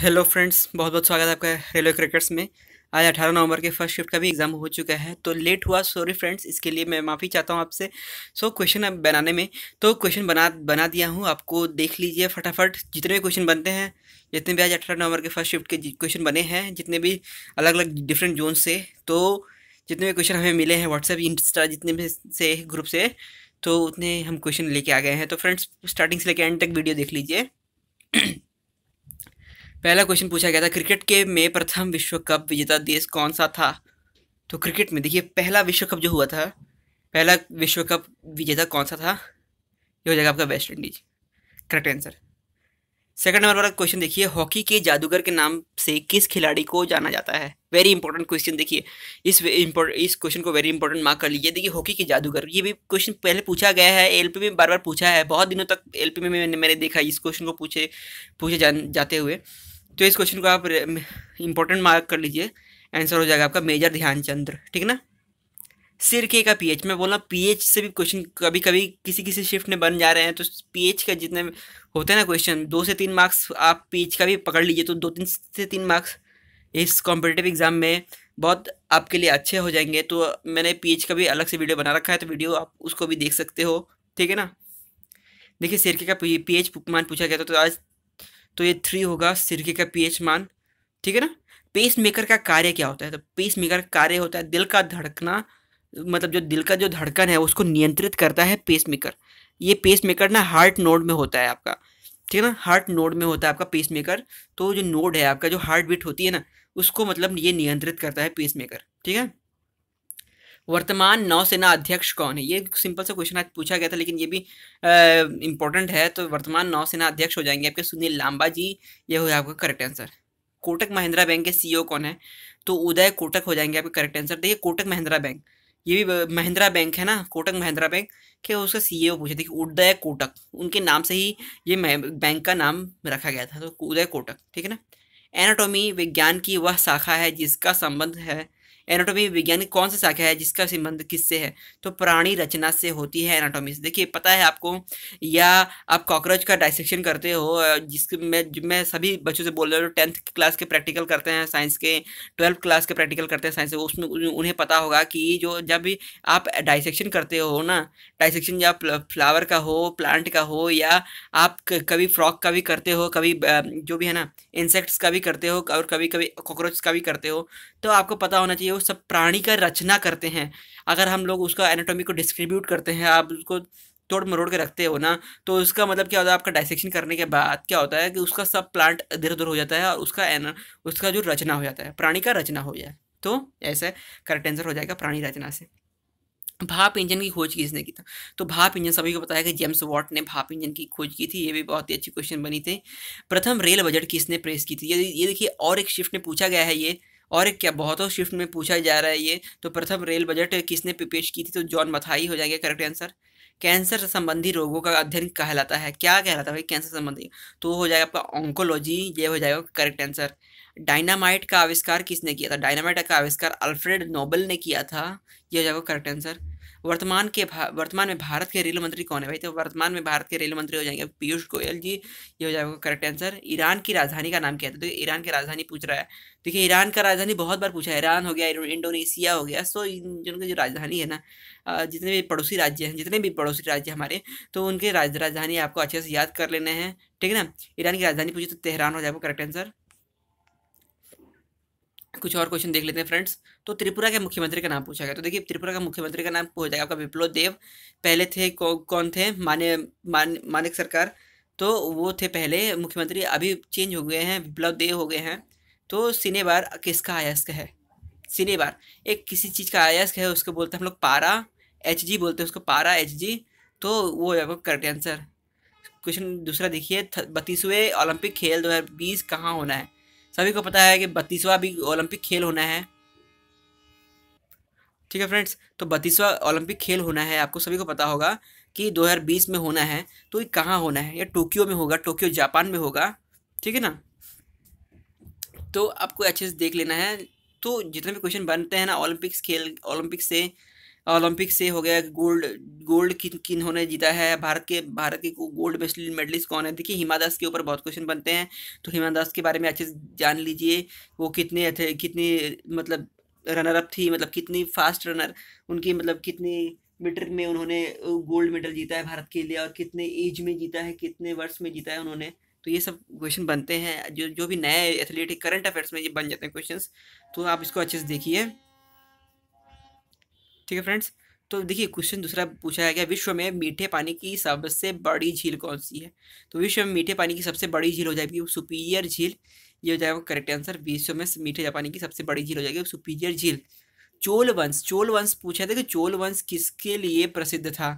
hello friends बहुत बहुत स्वागत है आपका रेलवे क्रिकेट्स में आज 18 नवंबर के फर्स्ट शिफ्ट का भी एग्ज़ाम हो चुका है तो लेट हुआ सॉरी फ्रेंड्स इसके लिए मैं माफ़ी चाहता हूँ आपसे सो क्वेश्चन अब बनाने में तो क्वेश्चन बना बना दिया हूँ आपको देख लीजिए फटाफट जितने भी क्वेश्चन बनते हैं जितने भी आज अठारह नवंबर के फर्स्ट शिफ्ट के क्वेश्चन बने हैं जितने भी अलग अलग डिफरेंट जोन से तो जितने भी क्वेश्चन हमें मिले हैं व्हाट्सएप इंस्टा जितने भी से ग्रुप से तो उतने हम क्वेश्चन लेके आ गए हैं तो फ्रेंड्स स्टार्टिंग से लेकर एंड तक वीडियो देख लीजिए पहला क्वेश्चन पूछा गया था क्रिकेट के में प्रथम विश्व कप विजेता देश कौन सा था तो क्रिकेट में देखिए पहला विश्व कप जो हुआ था पहला विश्व कप विजेता कौन सा था ये हो जाएगा आपका West Indies correct answer second number वाला क्वेश्चन देखिए हॉकी के जादूगर के नाम से किस खिलाड़ी को जाना जाता है वेरी इंपॉर्टेंट क्वेश्चन देखिए इस इस क्वेश्चन को वेरी इंपॉर्टेंट मार्क कर लीजिए देखिए हॉकी के जादूगर ये भी क्वेश्चन पहले पूछा गया है एलपी में बार बार पूछा है बहुत दिनों तक एलपी में मैंने देखा इस क्वेश्चन को पूछे पूछे जा, जाते हुए तो इस क्वेश्चन को आप इंपॉर्टेंट मार्क कर लीजिए आंसर हो जाएगा आपका मेजर ध्यानचंद्र ठीक ना सिरके का पीएच मैं बोला पीएच से भी क्वेश्चन कभी कभी किसी किसी शिफ्ट में बन जा रहे हैं तो पीएच का जितने होते हैं ना क्वेश्चन दो से तीन मार्क्स आप पीएच का भी पकड़ लीजिए तो दो तीन से तीन मार्क्स इस कॉम्पिटेटिव एग्ज़ाम में बहुत आपके लिए अच्छे हो जाएंगे तो मैंने पीएच का भी अलग से वीडियो बना रखा है तो वीडियो आप उसको भी देख सकते हो ठीक है ना देखिए सिरके का पी मान पूछा गया था तो आज तो ये थ्री होगा सिरके का पीएच मान ठीक है ना पेस मेकर का कार्य क्या होता है तो पेस मेकर का कार्य होता है दिल का धड़कना मतलब जो दिल का जो धड़कन है उसको नियंत्रित करता है पेस मेकर ये पेस मेकर ना हार्ट नोड में होता है आपका ठीक है ना हार्ट नोड में होता है आपका पेस मेकर तो जो नोड है आपका जो हार्ट बीट होती है ना उसको मतलब ये नियंत्रित करता है पेस मेकर ठीक है वर्तमान नौसेना अध्यक्ष कौन है ये सिंपल सा क्वेश्चन आज पूछा गया था लेकिन ये भी इम्पोर्टेंट है तो वर्तमान नौसेना अध्यक्ष हो जाएंगे आपके सुनील लांबा जी ये हो आपका correct answer Kotak Mahindra bank के सीईओ e कौन है तो उदय कोटक हो जाएंगे आपके करेक्ट आंसर देखिए कोटक महिंद्रा बैंक ये भी महिंद्रा बैंक है ना कोटक महिंद्रा बैंक के उसका सी ओ e पूछे देखिए उदय कोटक उनके नाम से ही ये बैंक का नाम रखा गया था तो उदय कोटक ठीक है ना एनाटॉमी विज्ञान की वह शाखा है जिसका संबंध है एनाटॉमी विज्ञान की कौन सी शाखा है जिसका संबंध किससे है तो प्राणी रचना से होती है एनाटॉमी से देखिए पता है आपको या आप कॉकरोच का डाइसेक्शन करते हो जिसके मैं मैं सभी बच्चों से बोल रहा हूँ टेंथ क्लास के प्रैक्टिकल करते हैं साइंस के ट्वेल्थ क्लास के प्रैक्टिकल करते हैं साइंस के उसमें उन्हें पता होगा कि जो जब भी आप डाइसेक्शन करते हो ना डाइसेक्शन या फ्लावर का हो प्लांट का हो या आप कभी फ्रॉक का भी करते हो कभी जो भी है ना इंसेक्ट्स का भी करते हो और कभी कभी कॉकरोच का भी करते हो तो आपको पता होना चाहिए सब प्राणी का रचना करते हैं अगर हम लोग उसका एनाटॉमी को डिस्ट्रीब्यूट करते हैं आप उसको तोड़ मरोड़ के रखते हो ना तो उसका मतलब क्या होता है आपका डाइसेक्शन करने के बाद क्या होता है कि उसका सब प्लांट इधर उधर हो जाता है और उसका एन उसका जो रचना हो जाता है प्राणी का रचना हो जाए तो ऐसा करेक्ट आंसर हो जाएगा प्राणी रचना से भाप इंजन की खोज किसने की था तो भाप इंजन सभी को पता है कि जेम्स वॉट ने भाप इंजन की खोज की थी ये भी बहुत ही अच्छी क्वेश्चन बनी थी प्रथम रेल बजट किसने प्रेस की थी ये ये देखिए और एक शिफ्ट में पूछा गया है ये और क्या बहुतों शिफ्ट में पूछा जा रहा है ये तो प्रथम रेल बजट किसने पेश की थी तो जॉन मथाई हो जाएगा करेक्ट आंसर कैंसर संबंधी रोगों का अध्ययन कहलाता है क्या कहलाता है भाई कैंसर संबंधी तो हो जाएगा आपका ऑंकोलॉजी ये हो जाएगा करेक्ट आंसर डायनामाइट का आविष्कार किसने किया था डायनामाइट का आविष्कार अल्फ्रेड नोबल ने किया था ये हो जाएगा करेक्ट आंसर वर्तमान के वर्तमान में भारत के रेल मंत्री कौन है भाई तो वर्तमान में भारत के रेल मंत्री हो जाएंगे पीयूष गोयल जी ये हो जाएगा करेक्ट आंसर ईरान की राजधानी का नाम क्या है तो ईरान की राजधानी पूछ रहा है देखिए ईरान का राजधानी बहुत बार पूछा है ईरान हो गया इंडोनेशिया हो गया सो इन जिनकी जो राजधानी है ना जितने भी पड़ोसी राज्य हैं जितने भी पड़ोसी राज्य हमारे तो उनके राजधानी आपको अच्छे से याद कर लेने हैं ठीक है ना ईरान की राजधानी पूछी तो तेहरान हो जाएगा करेक्ट आंसर कुछ और क्वेश्चन देख लेते हैं फ्रेंड्स तो त्रिपुरा के मुख्यमंत्री का नाम पूछा गया तो देखिए त्रिपुरा का मुख्यमंत्री का नाम हो जाएगा आपका विप्लव देव पहले थे कौ, कौन थे मान्य मान मानिक सरकार तो वो थे पहले मुख्यमंत्री अभी चेंज हो गए हैं विप्लव देव हो गए हैं तो सिनेबार किसका आयस्क है सिनेबार एक किसी चीज़ का आयस्क है उसको बोलते हैं हम लोग पारा एच जी बोलते हैं उसको पारा एच जी तो वो है आपका करेक्ट आंसर क्वेश्चन दूसरा देखिए बत्तीसवें ओलंपिक खेल दो हज़ार बीस कहाँ होना है सभी को पता है कि बत्तीसवा भी ओलंपिक खेल होना है ठीक है फ्रेंड्स तो बत्तीसवा ओलंपिक खेल होना है आपको सभी को पता होगा कि 2020 में होना है तो ये कहाँ होना है ये टोक्यो में होगा टोक्यो जापान में होगा ठीक है ना तो आपको अच्छे से देख लेना है तो जितने भी क्वेश्चन बनते हैं ना ओलंपिक्स खेल ओलंपिक से ओलंपिक से हो गया गोल्ड गोल्ड किन किन होने जीता है भारत के भारत के गोल्ड मेडलिस्ट कौन है देखिए हिमा दास के ऊपर बहुत क्वेश्चन बनते हैं तो हिमा दास के बारे में अच्छे से जान लीजिए वो कितने थे कितनी मतलब रनर अप थी मतलब कितनी फास्ट रनर उनकी मतलब कितनी मीटर में उन्होंने गोल्ड मेडल जीता है भारत के लिए और कितने एज में जीता है कितने वर्ष में जीता है उन्होंने तो ये सब क्वेश्चन बनते हैं जो जो भी नए एथलीट करंट अफेयर्स में ये बन जाते हैं क्वेश्चंस तो आप इसको अच्छे से देखिए ठीक है फ्रेंड्स तो देखिए क्वेश्चन दूसरा पूछा गया विश्व में मीठे पानी की सबसे बड़ी झील कौन सी है तो विश्व में मीठे पानी की सबसे बड़ी झील हो जाएगी वो सुपीरियर झील ये हो जाएगा करेक्ट आंसर विश्व में मीठे पानी की सबसे बड़ी झील हो जाएगी सुपीरियर झील चोल वंश चोल वंश पूछा था कि चोल वंश किसके लिए प्रसिद्ध था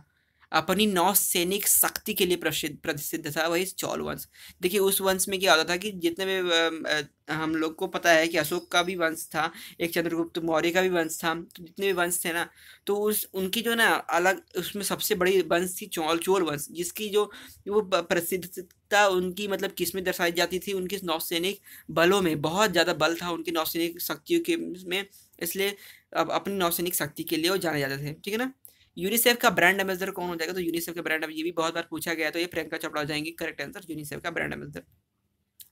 अपनी नौसैनिक शक्ति के लिए प्रसिद्ध प्रसिद्ध था वही चौल वंश देखिए उस वंश में क्या होता था कि जितने भी हम लोग को पता है कि अशोक का भी वंश था एक चंद्रगुप्त मौर्य का भी वंश था तो जितने भी वंश थे ना तो उस उनकी जो ना अलग उसमें सबसे बड़ी वंश थी चौल चोल वंश जिसकी जो वो प्रसिद्धता उनकी मतलब किसमें दर्शाई जाती थी उनके नौसैनिक बलों में बहुत ज़्यादा बल था उनकी नौसैनिक शक्तियों के में इसलिए अब अपनी नौसैनिक शक्ति के लिए वो जाने जाते थे ठीक है ना यूनिसेफ का ब्रांड एम्बेसडर कौन हो जाएगा तो यूनिसेफ का ब्रांड ये भी बहुत बार पूछा गया तो ये प्रियंका चोपड़ा हो जाएंगे करेक्ट आंसर यूनिसेफ का ब्रांड एम्बेसडर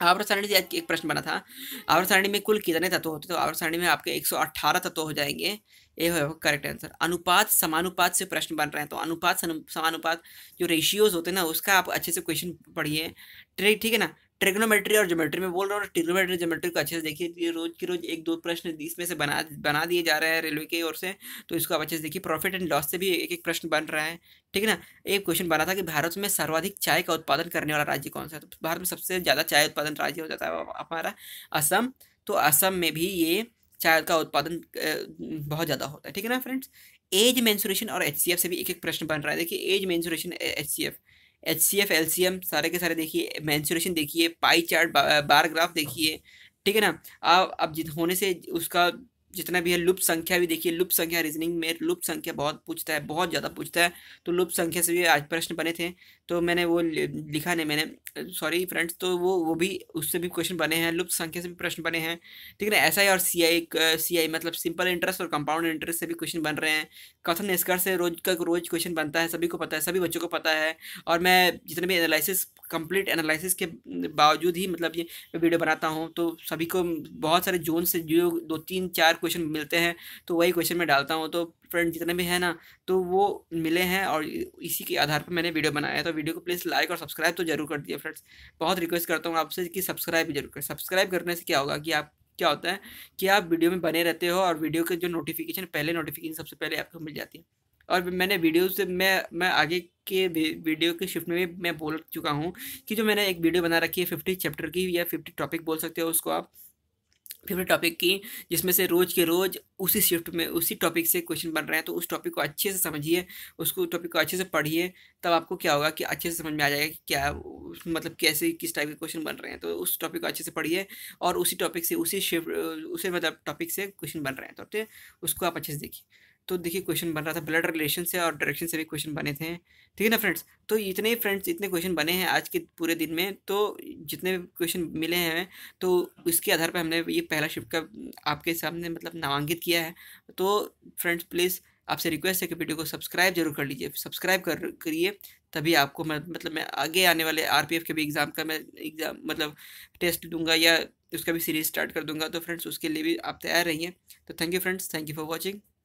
आवर सारणी से एक प्रश्न बना था आवर सारणी में कुल कितने तत्व होते तो आवर सारणी में आपके 118 तत्व हो जाएंगे ये हो करेक्ट आंसर अनुपात समानुपात से प्रश्न बन रहे हैं तो अनुपात समानुपात जो रेशियोज होते हैं ना उसका आप अच्छे से क्वेश्चन पढ़िए ठीक है ना ट्रिग्नोमेट्री और ज्योमेट्री में बोल रहा हूँ ट्रिग्नोमेट्री ज्योमेट्री को अच्छे से देखिए रोज की रोज एक दो प्रश्न इसमें से बना बना दिए जा रहे हैं रेलवे की ओर से तो इसको आप अच्छे से देखिए प्रॉफिट एंड लॉस से भी एक एक प्रश्न बन रहा है ठीक है ना एक क्वेश्चन बना था कि भारत में सर्वाधिक चाय का उत्पादन करने वाला राज्य कौन सा है तो भारत में सबसे ज़्यादा चाय उत्पादन राज्य हो जाता है हमारा असम तो असम में भी ये चाय का उत्पादन बहुत ज़्यादा होता है ठीक है ना फ्रेंड्स एज मैंसुरेशन और एच से भी एक एक प्रश्न बन रहा है देखिए age mensuration H H C F L C M सारे के सारे देखिए मैंसुरेशन देखिए पाई चार्ट बार ग्राफ देखिए ठीक है ना आप अब जित होने से उसका जितना भी है लुप्त संख्या भी देखिए लुप्त संख्या रीजनिंग में लुप्त संख्या बहुत पूछता है बहुत ज़्यादा पूछता है तो लुप्त संख्या से भी आज प्रश्न बने थे तो मैंने वो लिखा नहीं मैंने सॉरी फ्रेंड्स तो वो वो भी उससे भी क्वेश्चन बने हैं लुप्त संख्या से भी प्रश्न बने हैं ठीक है एस आई और सी आई सी आई मतलब सिंपल इंटरेस्ट और कंपाउंड इंटरेस्ट से भी क्वेश्चन बन रहे हैं कथन निष्कर्ष से रोज का रोज क्वेश्चन बनता है सभी को पता है सभी बच्चों को पता है और मैं जितने भी एनालिसिस कंप्लीट एनालिसिस के बावजूद ही मतलब ये वीडियो बनाता हूँ तो सभी को बहुत सारे जोन से जो दो तीन चार क्वेश्चन मिलते हैं तो वही क्वेश्चन मैं डालता हूँ तो फ्रेंड जितने भी हैं ना तो वो मिले हैं और इसी के आधार पर मैंने वीडियो बनाया है तो वीडियो को प्लीज़ लाइक और सब्सक्राइब तो जरूर कर दिए फ्रेंड्स बहुत रिक्वेस्ट करता हूँ आपसे कि सब्सक्राइब जरूर करें सब्सक्राइब करने से क्या होगा कि आप क्या होता है कि आप वीडियो में बने रहते हो और वीडियो के जो नोटिफिकेशन पहले नोटिफिकेशन सबसे पहले आपको मिल जाती है और मैंने वीडियो से मैं मैं आगे के वीडियो के शिफ्ट में भी मैं बोल चुका हूँ कि जो मैंने एक वीडियो बना रखी है फिफ्टी चैप्टर की या फिफ्टी टॉपिक बोल सकते हो उसको आप फेवरेट टॉपिक की जिसमें से रोज़ के रोज़ उसी शिफ्ट में उसी टॉपिक से क्वेश्चन बन रहे हैं तो उस टॉपिक को अच्छे से समझिए उसको टॉपिक को अच्छे से पढ़िए तब आपको क्या होगा कि अच्छे से समझ में आ जाएगा कि क्या मतलब कैसे किस टाइप के क्वेश्चन बन रहे हैं तो उस टॉपिक को अच्छे से पढ़िए और उसी टॉपिक से उसी शिफ्ट उसी मतलब टॉपिक से क्वेश्चन बन रहे हैं तो उसको आप अच्छे से देखिए तो देखिए क्वेश्चन बन रहा था ब्लड रिलेशन से और डायरेक्शन से भी क्वेश्चन बने थे ठीक है ना फ्रेंड्स तो इतने फ्रेंड्स इतने क्वेश्चन बने हैं आज के पूरे दिन में तो जितने क्वेश्चन मिले हैं तो उसके आधार पर हमने ये पहला शिफ्ट का आपके सामने मतलब नामांकित किया है तो फ्रेंड्स प्लीज़ आपसे रिक्वेस्ट है कि वीडियो को सब्सक्राइब जरूर कर लीजिए सब्सक्राइब कर करिए तभी आपको मतलब मैं आगे आने वाले आर के भी एग्ज़ाम का मैं एग्ज़ाम मतलब टेस्ट दूंगा या उसका भी सीरीज स्टार्ट कर दूंगा तो फ्रेंड्स उसके लिए भी आप तैयार रहिए तो thank you friends thank you for watching